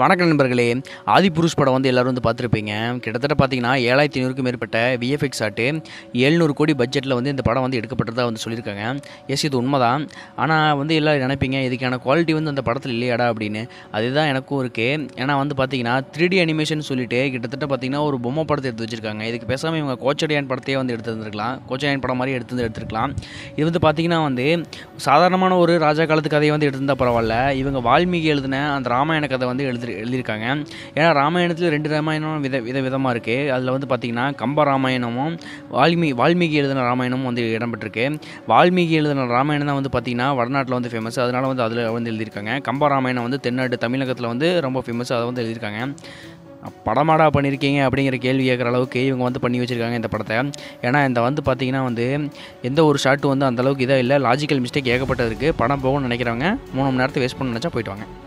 வணக்க நண்பர்களே ஆதிபுருஷ் படம் வந்து எல்லோரும் வந்து பார்த்துருப்பீங்க கிட்டத்தட்ட பார்த்தீங்கன்னா ஏழாயிரத்தி ஐநூறுக்கும் மேற்பட்ட விஎஃப்எக்ஸ் ஆட்டு எழுநூறு கோடி பட்ஜெட்டில் வந்து இந்த படம் வந்து எடுக்கப்பட்டதாக வந்து சொல்லியிருக்காங்க எஸ் இது உண்மைதான் ஆனால் வந்து எல்லோரும் நினைப்பீங்க இதுக்கான குவாலிட்டி வந்து அந்த படத்தில் இல்லையாடா அப்படின்னு அதுதான் எனக்கும் இருக்குது ஏன்னா வந்து பார்த்தீங்கன்னா த்ரீ டி அனிமேஷன் சொல்லிட்டு கிட்டத்தட்ட பார்த்தீங்கன்னா ஒரு பொம்மை படத்தை எடுத்து வச்சிருக்காங்க இதுக்கு பேசாமல் இவங்க கோச்சடையான் படத்தையே வந்து எடுத்துருந்துருக்கலாம் கோச்சடையான் படம் மாதிரி எடுத்து எடுத்துருக்கலாம் இது வந்து பார்த்திங்கன்னா வந்து சாதாரணமான ஒரு ராஜா காலத்து கதையை வந்து எடுத்திருந்தால் பரவாயில்ல இவங்க வால்மீகி எழுதின அந்த ராமாயண கதை வந்து எழுதி எழுதி எழுதியிருக்காங்க ஏன்னா ராமாயணத்தில் ரெண்டு ராமாயணம் வித வித விதமாக இருக்குது அதில் வந்து பார்த்திங்கன்னா கம்ப ராமாயணமும் வால்மீ வால்மீகி எழுதின ராமாயணமும் வந்து இடம்பெற்றிருக்கு வால்மீகி எழுதின ராமாயணம் தான் வந்து பார்த்திங்கன்னா வடநாட்டில் வந்து ஃபேமஸ் அதனால் வந்து அதில் வந்து எழுதியிருக்காங்க கம்ப ராமாயணம் வந்து தென்னாடு தமிழகத்தில் வந்து ரொம்ப ஃபேமஸ் அதை வந்து எழுதியிருக்காங்க படமாடா பண்ணியிருக்கீங்க அப்படிங்கிற கேள்வி கேட்குற அளவுக்கு இவங்க வந்து பண்ணி வச்சுருக்காங்க இந்த படத்தை ஏன்னா இந்த வந்து பார்த்திங்கன்னா வந்து எந்த ஒரு ஷாட்டு வந்து அந்தளவுக்கு இதாக இல்லை லாஜிக்கல் மிஸ்டேக் ஏகப்பட்டது இருக்குது படம் போகணும்னு நினைக்கிறவங்க மூணு மணி நேரத்தை வேஸ்ட் பண்ண நினச்சா போயிட்டு வாங்க